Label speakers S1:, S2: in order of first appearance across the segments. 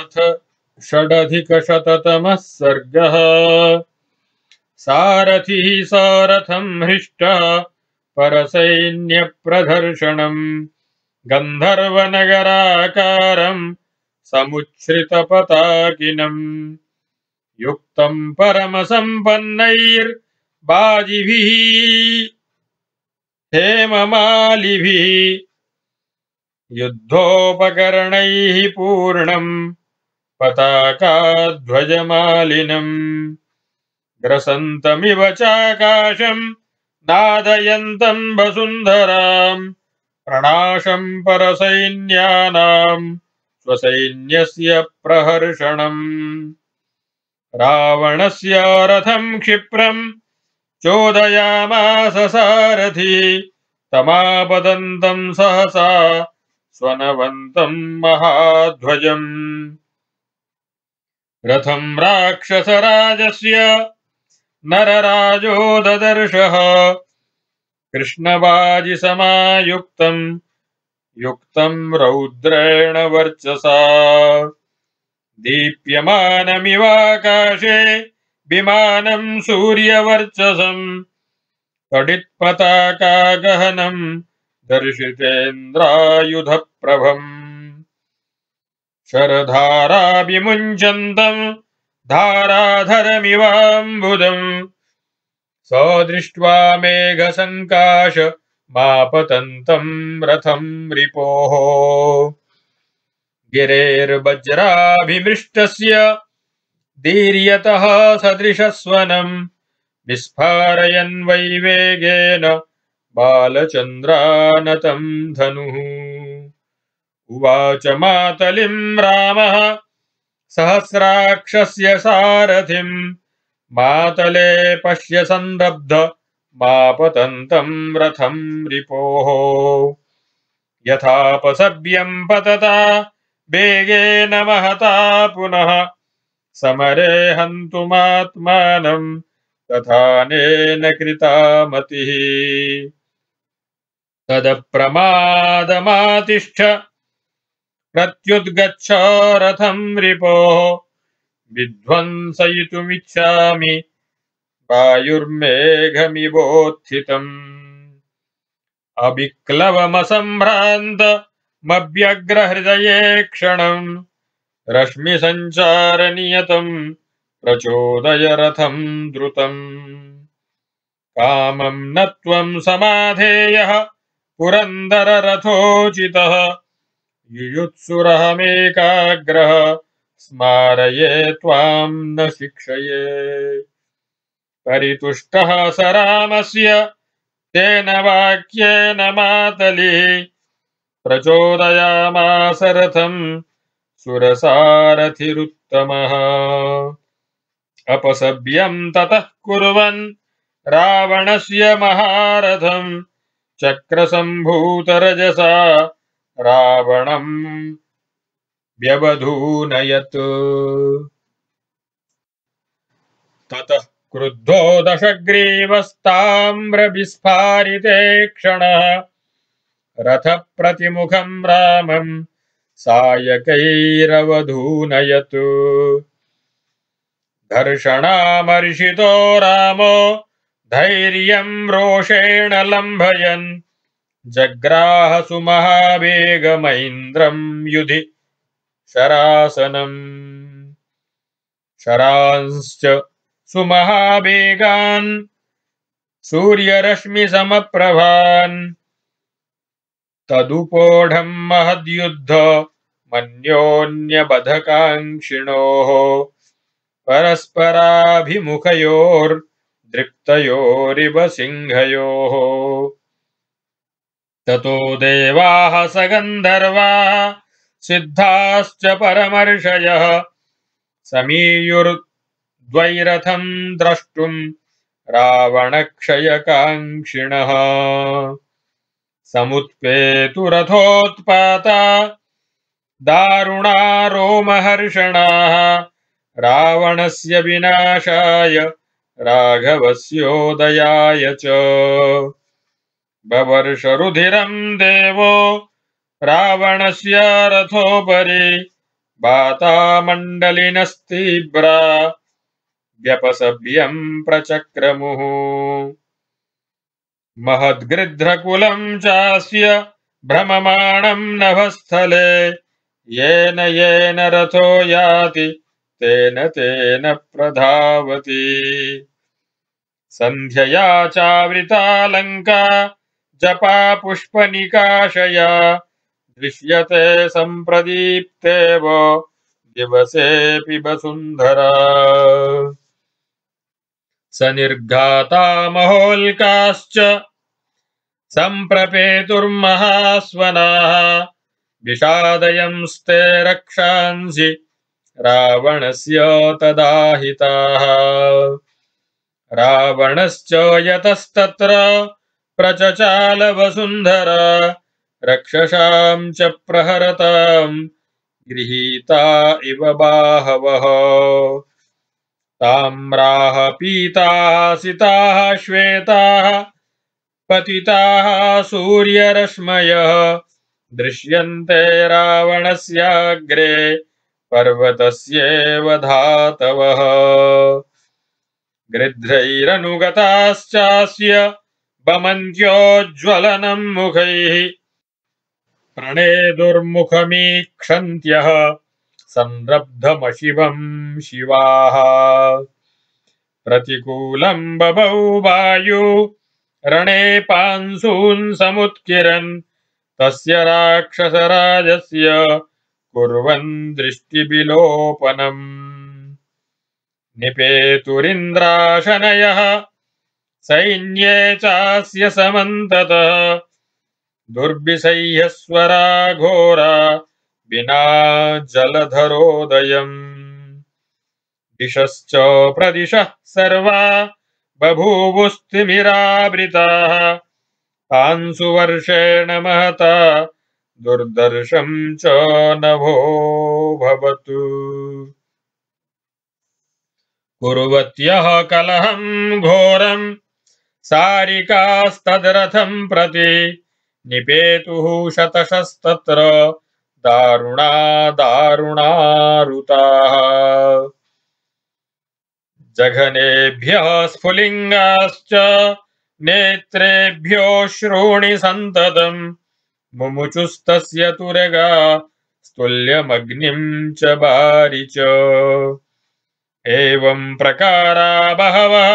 S1: अथ षडधिकशततमः सर्गः सारथिः सारथं हृष्ट परसैन्यप्रदर्शनम् गन्धर्वनगराकारम् समुच्छ्रितपताकिनम् युक्तम् परमसम्पन्नैर्बाजिभिः हेममालिभिः युद्धोपकरणैः पूर्णम् पताकाध्वजमालिनम् ग्रसन्तमिव चाकाशम् नादयन्तम् वसुंधरा प्रणाशम् परसैन्यानाम् प्रहर्षण रावण से रथम क्षिप्रम् चोदयामास सारथि तमापदन्तम् सहसा स्वनवन्तम् महाध्वजम् रथम् राक्षसराजस्य ददर्शः कृष्णबाजिसमायुक्तम् युक्तम् रौद्रेण वर्चसा दीप्यमानमिवाकाशे विमानम् सूर्यवर्चसम् तडित्पताकागहनम् दर्शितेन्द्रायुधप्रभम् शरधाराभिमुञ्चन्तम् धाराधरमिवाम्बुदम् स दृष्ट्वा मेघसङ्काश मापतन्तम् रथम् रिपोः गिरेर्वज्राभिमृष्टस्य दीर्यतः सदृशस्वनम् विस्फारयन् वैवेगेन बालचन्द्रानतम् धनुः उवाच मातलिम् रामः सहस्राक्षस्य सारथिम् मातले पश्य सन्दब्ध मापतन्तम् रथम् रिपोः यथापसव्यम् पतता वेगेन महता पुनः समरे तथा नेन कृता मतिः तदप्रमादमातिष्ठ प्रत्युद्गच्छ रथं रिपो विध्वंसयितुमिच्छामि वायुर्मेघमिवोत्थितम् अविक्लवमसम्भ्रान्त मव्यग्रहृदये क्षणम् रश्मिसञ्चारनियतम् प्रचोदय रथम् द्रुतम् कामं न त्वम् समाधेयः पुरन्दररथोचितः युयुत्सुरहमेकाग्रह स्मारये त्वाम् न शिक्षये परितुष्टः स रामस्य तेन वाक्येन मातली प्रचोदयामास रथम् सुरसारथिरुत्तमः अपसभ्यम् ततः कुर्वन् रावणस्य महारथम् चक्रसम्भूतरजसा रावणम् व्यवधूनयत् ततः क्रुद्धो दशग्रीवस्ताम्रविस्फारिते क्षणः रथप्रतिमुखम् रामम् सायकैरवधूनयत् धर्षणामर्षितो रामो धैर्यम् रोषेण लम्भयन् जग्राह सुमहावेगमैन्द्रम् युधि शरासनम् शरांश्च सुमहावेगान् सूर्यरश्मिसमप्रभान् तदुपोढम् महद्युद्ध मन्योन्यबधकाङ्क्षिणोः परस्पराभिमुखयोर्दृप्तयोरिव सिंहयोः ततो देवाः गन्धर्वाः सिद्धाश्च परमर्षयः समीयुर्द्वैरथम् द्रष्टुम् रावणक्षयकाङ्क्षिणः समुत्पेतु रथोत्पाता दारुणारोमहर्षणाः रावणस्य विनाशाय राघवस्योदयाय च बवर्षरुधिरम् देवो रावणस्य रथोपरी बातामण्डलिनस्तीव्रा व्यपसभ्यम् प्रचक्रमुः महद्गृध्रकुलम् चा भ्रमण नभस्थले येन येन रथो याति तेन तेन प्रधावति संध्या चावृता लंका जपा पुष्पनिकाशया दृश्यते सम्प्रदीप्तेव दिवसेऽपि वसुन्धरा सनिर्घाता महोल्काश्च सम्प्रपेतुर्महास्वनाः विषादयंस्ते रक्षांसि रावणस्य तदाहिताः रावणश्च यतस्तत्र प्रचचाल वसुंधरा रक्षसाम च प्रहरताम गृहीता इव ताम्राह पीता सीता श्वेता श्वेताः सूर्य सूर्यरश्मयः दृश्यन्ते रावणस्याग्रे पर्वतस्येव धातवः गृध्रैरनुगताश्चास्य बमन्त्योज्ज्वलनम् मुखैः प्रणे दुर्मुखमीक्षन्त्यः संरब्धमशिवम् शिवाः प्रतिकूलम् बभौ वायु रणे पांसून्समुत्किरन् तस्य राक्षसराजस्य कुर्वन् दृष्टिविलोपनम् निपेतुरिन्द्राशनयः सैन्ये चास्य समन्ततः दुर्विषह्यस्वरा घोरा विना जलधरोदयम् दिशश्च प्रदिशः सर्वा बभूवुस्तिमिरावृताः पांसुवर्षेण महता दुर्दर्शं च नभो भवतु कुर्वत्यः कलहं घोरम् सारिकास्तद्रथम् प्रति निपेतुः शतशस्तत्र दारुणा दारुणारुताः जघनेभ्यः स्फुलिङ्गाश्च श्रूणि सन्ततम् मुमुचुस्तस्य तुरगा स्तुल्यमग्निम् च बारि च एवम् प्रकारा बहवः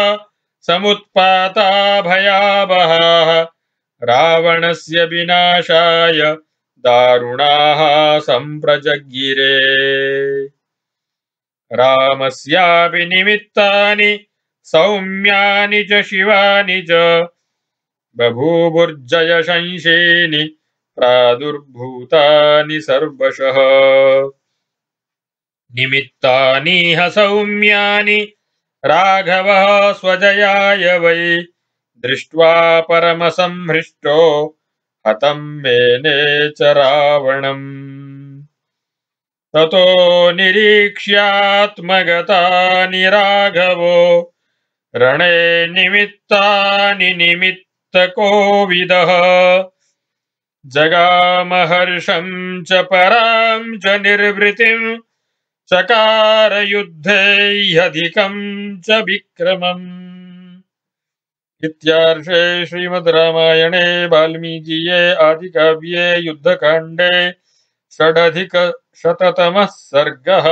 S1: समुत्पाता रावण रावणस्य विनाशाय दारुणाः सम्प्रजगिरे रामस्यापि निमित्तानि च शिवानि च बभूवुर्जयशंसेनि प्रादुर्भूतानि सर्वशः निमित्तानि ह सौम्या राघव स्वजयाय वै दृष्ट्वा संहृष्टो हतं मेने च रावण ततो निरीक्ष्यात्मगतानि राघवो रणे निमित्तानि निमित्तकोविदः जगामहर्षं च परां च निर्वृतिम् सकार युद्धे ह्यधिकं च विक्रमम् इत्यार्षे श्रीमद् रामायणे वाल्मीकिये आदिकाव्ये युद्धकाण्डे षडधिकशततमः सर्गः